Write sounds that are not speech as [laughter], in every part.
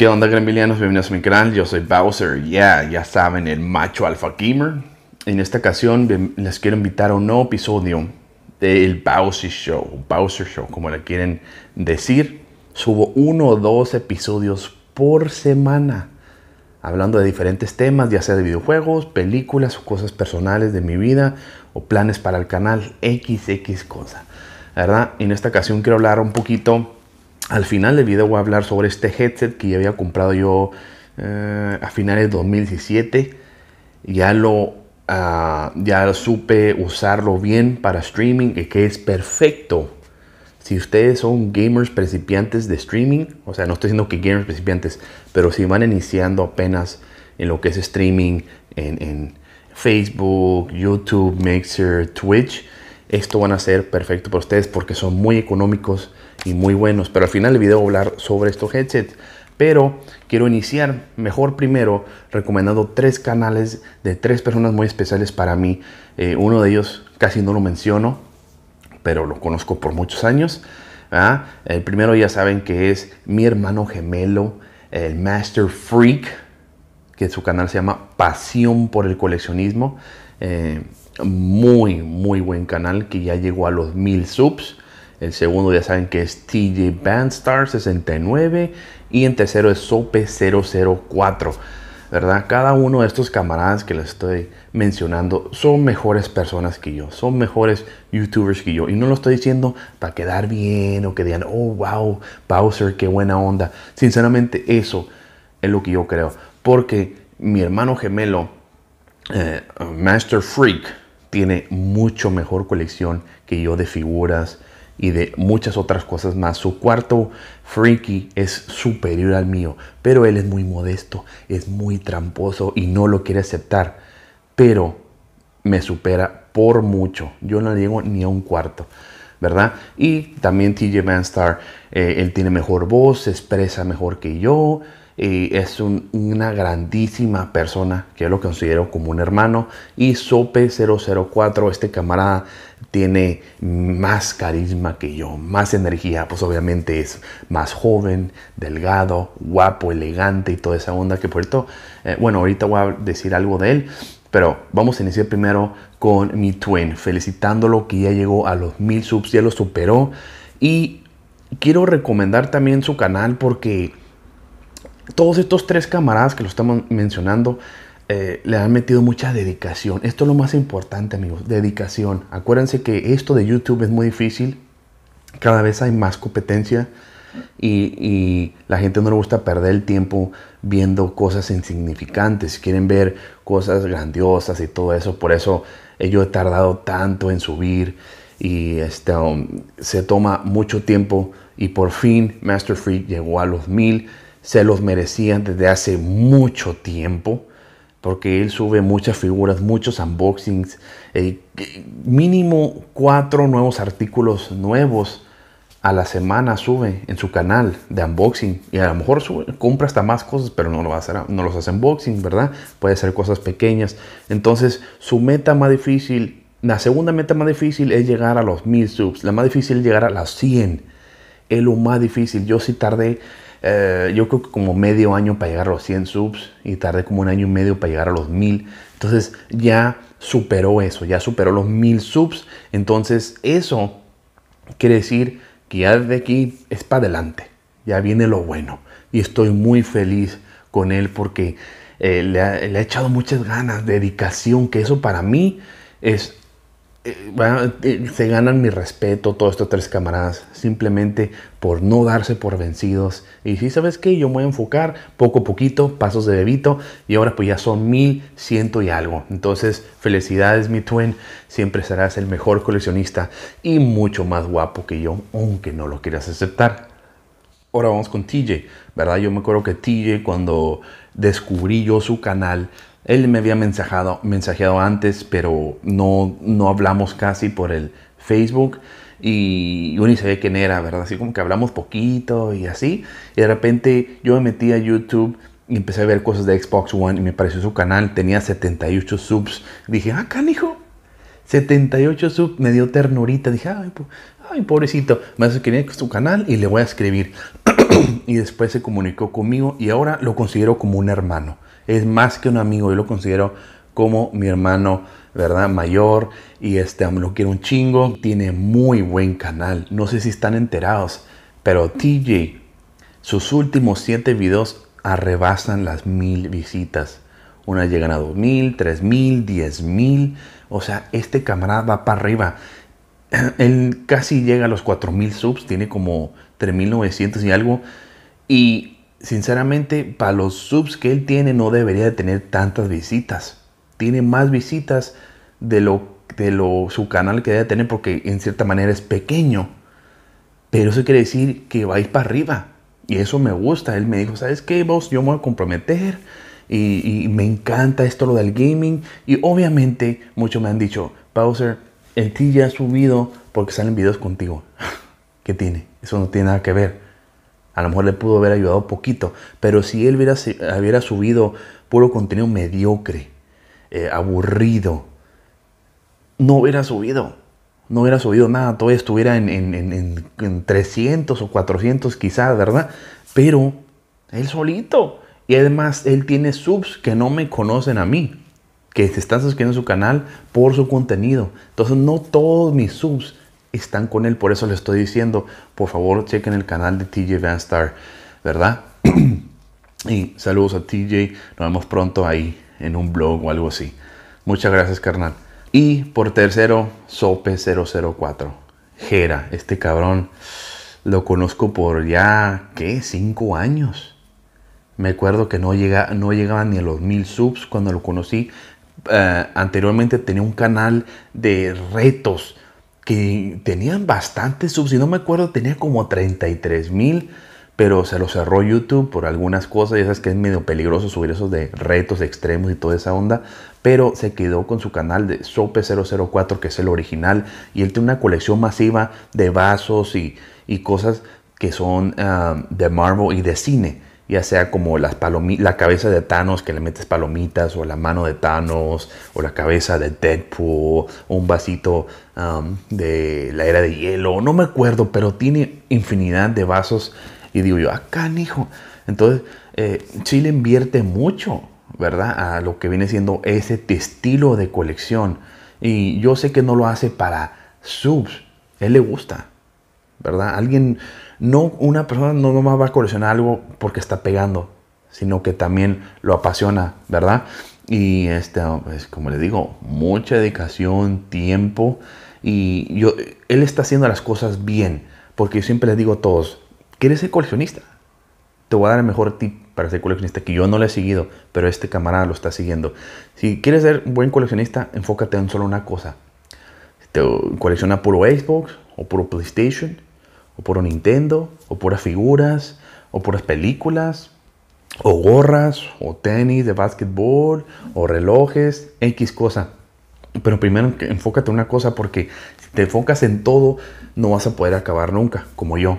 ¿Qué onda, gremilianos? Bienvenidos a mi canal. Yo soy Bowser, ya, ya saben, el macho alfa gamer. En esta ocasión les quiero invitar a un nuevo episodio del Bowser Show, Bowser Show, como le quieren decir. Subo uno o dos episodios por semana, hablando de diferentes temas, ya sea de videojuegos, películas o cosas personales de mi vida o planes para el canal, XX cosa. ¿Verdad? En esta ocasión quiero hablar un poquito al final del video voy a hablar sobre este headset que ya había comprado yo eh, a finales de 2017. Ya lo ah, ya supe usarlo bien para streaming y que es perfecto. Si ustedes son gamers principiantes de streaming, o sea, no estoy diciendo que gamers principiantes, pero si van iniciando apenas en lo que es streaming, en, en Facebook, YouTube, Mixer, Twitch, esto van a ser perfecto para ustedes porque son muy económicos y muy buenos. Pero al final del video a hablar sobre estos headsets. Pero quiero iniciar mejor primero recomendando tres canales de tres personas muy especiales para mí. Eh, uno de ellos casi no lo menciono, pero lo conozco por muchos años. ¿ah? El primero ya saben que es mi hermano gemelo, el Master Freak, que su canal se llama Pasión por el Coleccionismo. Eh, muy, muy buen canal que ya llegó a los mil subs. El segundo ya saben que es TJ Bandstar 69 y en tercero es Sope 004. ¿Verdad? Cada uno de estos camaradas que les estoy mencionando son mejores personas que yo, son mejores youtubers que yo. Y no lo estoy diciendo para quedar bien o que digan, oh, wow, Bowser, qué buena onda. Sinceramente, eso es lo que yo creo. Porque mi hermano gemelo, eh, Master Freak, tiene mucho mejor colección que yo de figuras y de muchas otras cosas más. Su cuarto freaky es superior al mío, pero él es muy modesto, es muy tramposo y no lo quiere aceptar, pero me supera por mucho. Yo no llego ni a un cuarto. ¿verdad? Y también TJ Van eh, él tiene mejor voz, se expresa mejor que yo, es una grandísima persona que yo lo considero como un hermano. Y Sope 004, este camarada tiene más carisma que yo, más energía, pues obviamente es más joven, delgado, guapo, elegante y toda esa onda que por esto, eh, bueno, ahorita voy a decir algo de él, pero vamos a iniciar primero con mi twin, felicitándolo que ya llegó a los mil subs, ya lo superó y quiero recomendar también su canal porque todos estos tres camaradas que lo estamos mencionando eh, le han metido mucha dedicación. Esto es lo más importante, amigos, dedicación. Acuérdense que esto de YouTube es muy difícil. Cada vez hay más competencia y, la gente no le gusta perder el tiempo viendo cosas insignificantes. Quieren ver cosas grandiosas y todo eso. Por eso yo he tardado tanto en subir y este, um, se toma mucho tiempo. Y por fin Master Free llegó a los mil se los merecían desde hace mucho tiempo, porque él sube muchas figuras, muchos unboxings, eh, mínimo cuatro nuevos artículos nuevos a la semana sube en su canal de unboxing y a lo mejor sube, compra hasta más cosas, pero no, lo va a hacer, no los hace unboxing, ¿verdad? Puede ser cosas pequeñas. Entonces, su meta más difícil, la segunda meta más difícil es llegar a los mil subs, la más difícil es llegar a las 100. Es lo más difícil. Yo sí tardé eh, yo creo que como medio año para llegar a los 100 subs y tardé como un año y medio para llegar a los 1000. Entonces ya superó eso, ya superó los 1000 subs. Entonces eso quiere decir que ya desde aquí es para adelante, ya viene lo bueno. Y estoy muy feliz con él porque eh, le, le ha echado muchas ganas, dedicación, que eso para mí es eh, eh, se ganan mi respeto todos estos tres camaradas simplemente por no darse por vencidos. Y si sabes que yo me voy a enfocar poco a poquito, pasos de bebito, y ahora pues ya son mil ciento y algo. Entonces, felicidades mi twin, siempre serás el mejor coleccionista y mucho más guapo que yo, aunque no lo quieras aceptar. Ahora vamos con TJ, ¿verdad? Yo me acuerdo que TJ cuando descubrí yo su canal, él me había mensajado, mensajeado antes, pero no, hablamos casi por el Facebook y uno ni sabía quién era, ¿verdad? Así como que hablamos poquito y así. Y de repente yo me metí a YouTube y empecé a ver cosas de Xbox One y me pareció su canal, tenía 78 subs. Dije, ah, canijo, 78 subs, me dio ternurita. Dije, ay, pobrecito, me que a su canal y le voy a escribir. [clears throat] y después se comunicó conmigo y ahora lo considero como un hermano es más que un amigo, yo lo considero como mi hermano, ¿verdad? Mayor y este, lo quiero un chingo, tiene muy buen canal, no sé si están enterados, pero TJ, sus últimos 7 videos arrebasan las mil visitas. Unas llegan a 2.000, 3.000, 10.000. O sea, este camarada va para arriba. [clears throat] Él casi llega a los 4.000 subs, tiene como 3.900 y algo. Y sinceramente, para los subs que él tiene, no debería de tener tantas visitas. Tiene más visitas de lo de su canal que debe tener porque en cierta manera es pequeño. Pero eso quiere decir que va a ir para arriba. Y eso me gusta. Él me dijo, ¿sabes qué, vos? Yo me voy a comprometer. Y, me encanta esto lo del gaming. Y obviamente muchos me han dicho, Bowser, el ti ya ha subido porque salen videos contigo. [laughs] ¿Qué tiene? Eso no tiene nada que ver. A lo mejor le pudo haber ayudado poquito, pero si él hubiera, subido puro contenido mediocre, eh, aburrido, no hubiera subido. No hubiera subido nada, todavía estuviera en, en, en, en 300 o 400 quizás, ¿verdad? Pero él solito. Y además, él tiene subs que no me conocen a mí, que se están suscribiendo a su canal por su contenido. Entonces, no todos mis subs están con él. Por eso le estoy diciendo, por favor, chequen el canal de TJ Van Star, ¿verdad? [clears throat] y saludos a TJ. Nos vemos pronto ahí en un blog o algo así. Muchas gracias, carnal. Y por tercero, Sope004. Jera, este cabrón lo conozco por ya, ¿qué? Cinco años. Me acuerdo que no, llega, no llegaba ni a los mil subs cuando lo conocí. Eh, anteriormente tenía un canal de retos que tenían bastantes subs, si no me acuerdo, tenía como 33 mil, pero se lo cerró YouTube por algunas cosas, ya sabes que es medio peligroso subir esos de retos extremos y toda esa onda, pero se quedó con su canal de Sope004, que es el original, y él tiene una colección masiva de vasos y, cosas que son ah, de Marvel y de cine ya sea como las la cabeza de Thanos que le metes palomitas, o la mano de Thanos, o la cabeza de Deadpool, un vasito um, de la era de hielo, no me acuerdo, pero tiene infinidad de vasos. Y digo yo, acá, ah, hijo. Entonces, eh, Chile invierte mucho, ¿verdad? A lo que viene siendo ese estilo de colección. Y yo sé que no lo hace para subs, él le gusta, ¿verdad? Alguien no una persona no nomás va a coleccionar algo porque está pegando, sino que también lo apasiona, ¿verdad? Y este, pues, como les digo, mucha dedicación, tiempo. Y yo, él está haciendo las cosas bien, porque yo siempre les digo a todos, ¿quieres ser coleccionista? Te voy a dar el mejor tip para ser coleccionista, que yo no le he seguido, pero este camarada lo está siguiendo. Si quieres ser un buen coleccionista, enfócate en solo una cosa. colecciona puro Xbox o puro PlayStation o por Nintendo, o puras figuras, o puras películas, o gorras, o tenis de básquetbol, o relojes, X cosa. Pero primero enfócate en una cosa porque si te enfocas en todo no vas a poder acabar nunca, como yo.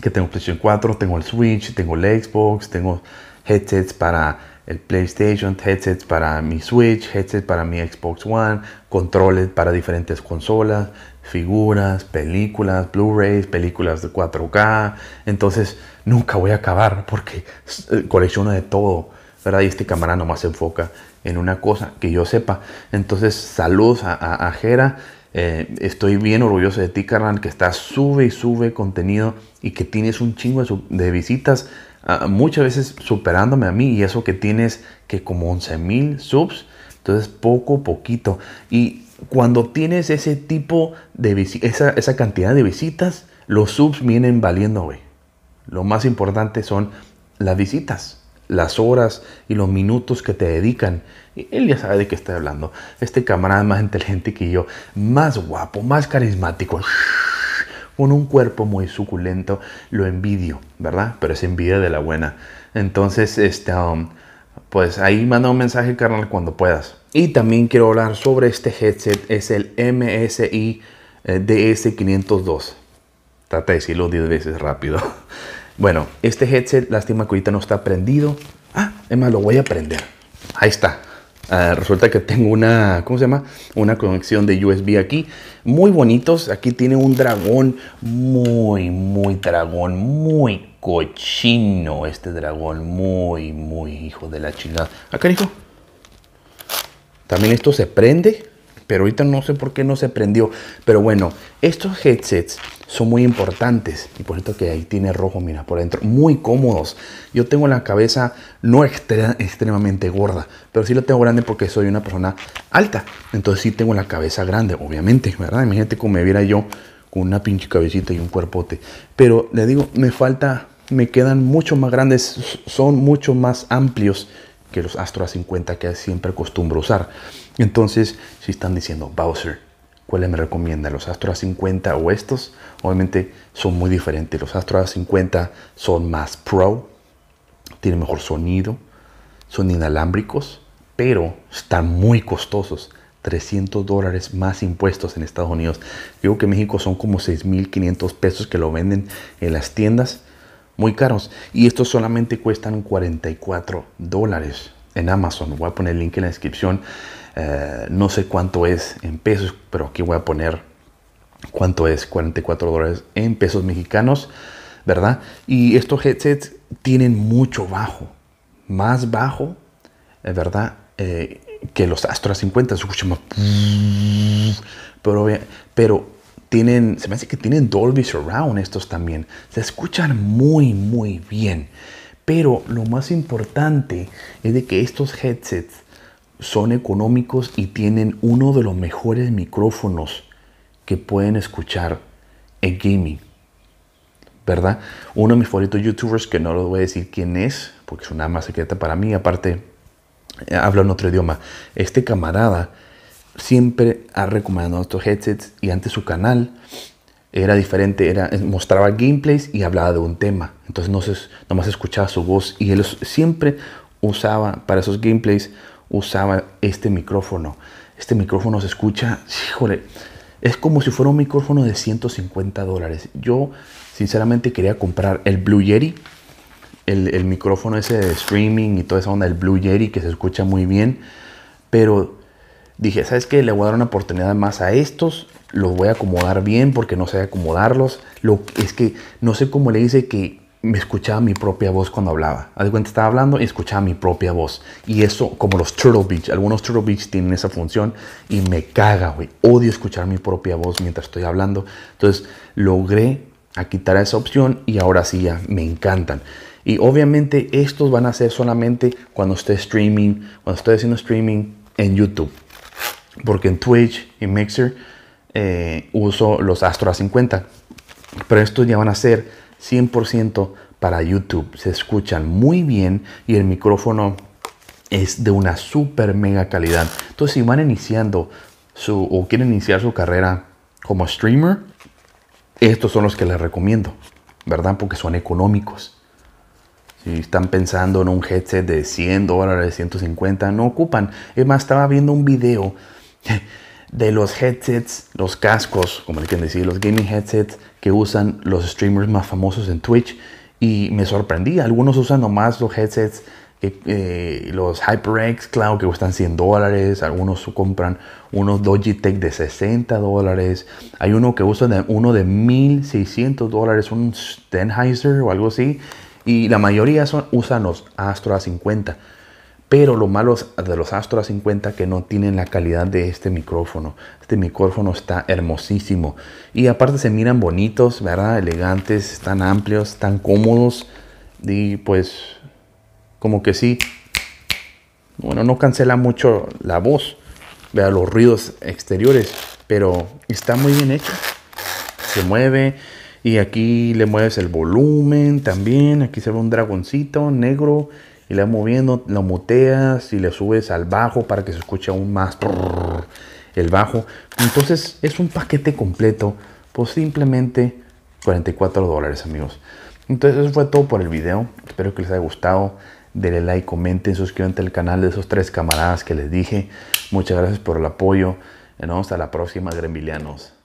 Que tengo PlayStation 4, tengo el Switch, tengo el Xbox, tengo headsets para el PlayStation, headsets para mi Switch, headsets para mi Xbox One, controles para diferentes consolas, figuras, películas, Blu-rays, películas de 4K. Entonces nunca voy a acabar porque eh, colecciono de todo. ¿verdad? Y este cámara nomás se enfoca en una cosa que yo sepa. Entonces, saludos a, Jera. Eh, estoy bien orgulloso de ti, Karan, que estás sube y sube contenido y que tienes un chingo de, visitas, ah, muchas veces superándome a mí y eso que tienes que como 11,000 mil subs. Entonces, poco a poquito. Y cuando tienes ese tipo de esa, esa cantidad de visitas, los subs vienen valiendo, güey. Lo más importante son las visitas, las horas y los minutos que te dedican. él ya sabe de qué estoy hablando. Este camarada más inteligente que yo, más guapo, más carismático, [laughs] con un cuerpo muy suculento, lo envidio, ¿verdad? Pero es envidia de la buena. Entonces, este, um, pues ahí manda un mensaje, carnal, cuando puedas. Y también quiero hablar sobre este headset, es el MSI eh, DS502. Trata de decirlo 10 veces rápido. [laughs] Bueno, este headset, lástima que ahorita no está prendido. Ah, es más, lo voy a prender. Ahí está. Ah, resulta que tengo una, ¿cómo se llama? Una conexión de USB aquí. Muy bonitos. Aquí tiene un dragón muy, muy dragón, muy cochino este dragón. Muy, muy hijo de la chingada. Acá, ah, hijo. También esto se prende, pero ahorita no sé por qué no se prendió. Pero bueno, estos headsets son muy importantes. Y por esto que ahí tiene rojo, mira, por dentro. Muy cómodos. Yo tengo la cabeza no extremadamente gorda, pero sí la tengo grande porque soy una persona alta. Entonces sí tengo la cabeza grande, obviamente, ¿verdad? Imagínate cómo me viera yo con una pinche cabecita y un cuerpote. Pero le digo, me falta, me quedan mucho más grandes, son mucho más amplios que los Astro A50 que siempre acostumbro usar. Entonces, si están diciendo, Bowser, ¿cuáles me recomienda? ¿Los Astro A50 o estos? Obviamente son muy diferentes. Los Astro A50 son más pro, tienen mejor sonido, son inalámbricos, pero están muy costosos. 300 dólares más impuestos en Estados Unidos. Digo que en México son como 6.500 pesos que lo venden en las tiendas muy caros. Y estos solamente cuestan 44 dólares en Amazon. Voy a poner el link en la descripción. Eh, no sé cuánto es en pesos, pero aquí voy a poner cuánto es 44 dólares en pesos mexicanos, ¿verdad? Y estos headsets tienen mucho bajo, más bajo, eh, ¿verdad? Eh, que los Astra 50, se escucha más. Pero, pero se me hace que tienen Dolby Surround estos también. Se escuchan muy, muy bien. Pero lo más importante es de que estos headsets son económicos y tienen uno de los mejores micrófonos que pueden escuchar en gaming. ¿Verdad? Uno de mis favoritos youtubers, que no lo voy a decir quién es, porque es una más secreta para mí, aparte eh, habla en otro idioma. Este camarada siempre ha recomendado estos headsets y antes su canal era diferente, era, mostraba gameplays y hablaba de un tema. Entonces no nomás escuchaba su voz y él siempre usaba, para esos gameplays, usaba este micrófono. Este micrófono se escucha, híjole, es como si fuera un micrófono de 150 dólares. Yo sinceramente quería comprar el Blue Yeti, el, micrófono ese de streaming y toda esa onda, el Blue Yeti que se escucha muy bien, pero dije, ¿sabes qué? Le voy a dar una oportunidad más a estos, los voy a acomodar bien porque no sé acomodarlos. es que no sé cómo le hice que me escuchaba mi propia voz cuando hablaba. de cuenta estaba hablando y escuchaba mi propia voz. Y eso, como los Turtle Beach, algunos Turtle Beach tienen esa función y me caga, güey. Odio escuchar mi propia voz mientras estoy hablando. Entonces logré a quitar esa opción y ahora sí ya me encantan. Y obviamente estos van a ser solamente cuando esté streaming, cuando estoy haciendo streaming en YouTube porque en Twitch y Mixer eh, uso los Astro A50. Pero estos ya van a ser 100% para YouTube. Se escuchan muy bien y el micrófono es de una super mega calidad. Entonces, si van iniciando su, o quieren iniciar su carrera como streamer, estos son los que les recomiendo, ¿verdad? Porque son económicos. Si están pensando en un headset de 100 dólares, 150, no ocupan. Es más, estaba viendo un video de los headsets, los cascos, como le quieren decir, los gaming headsets que usan los streamers más famosos en Twitch. Y me sorprendí, algunos usan nomás los headsets, que, eh, los HyperX Cloud que cuestan 100 dólares, algunos compran unos Logitech de 60 dólares, hay uno que usa uno de 1600 dólares, un Sennheiser o algo así, y la mayoría usan los Astro A50. Pero lo malo de los Astro A50 que no tienen la calidad de este micrófono. Este micrófono está hermosísimo. Y aparte se miran bonitos, ¿verdad? Elegantes, tan amplios, tan cómodos. Y pues como que sí. Bueno, no cancela mucho la voz, vea los ruidos exteriores. Pero está muy bien hecho. Se mueve. Y aquí le mueves el volumen también. Aquí se ve un dragoncito negro y la moviendo, lo muteas y le subes al bajo para que se escuche aún más el bajo. Entonces es un paquete completo por simplemente 44 dólares amigos. Entonces eso fue todo por el video. Espero que les haya gustado. Denle like, comenten, suscríbanse al canal de esos tres camaradas que les dije. Muchas gracias por el apoyo. Nos vemos hasta la próxima, gremilianos.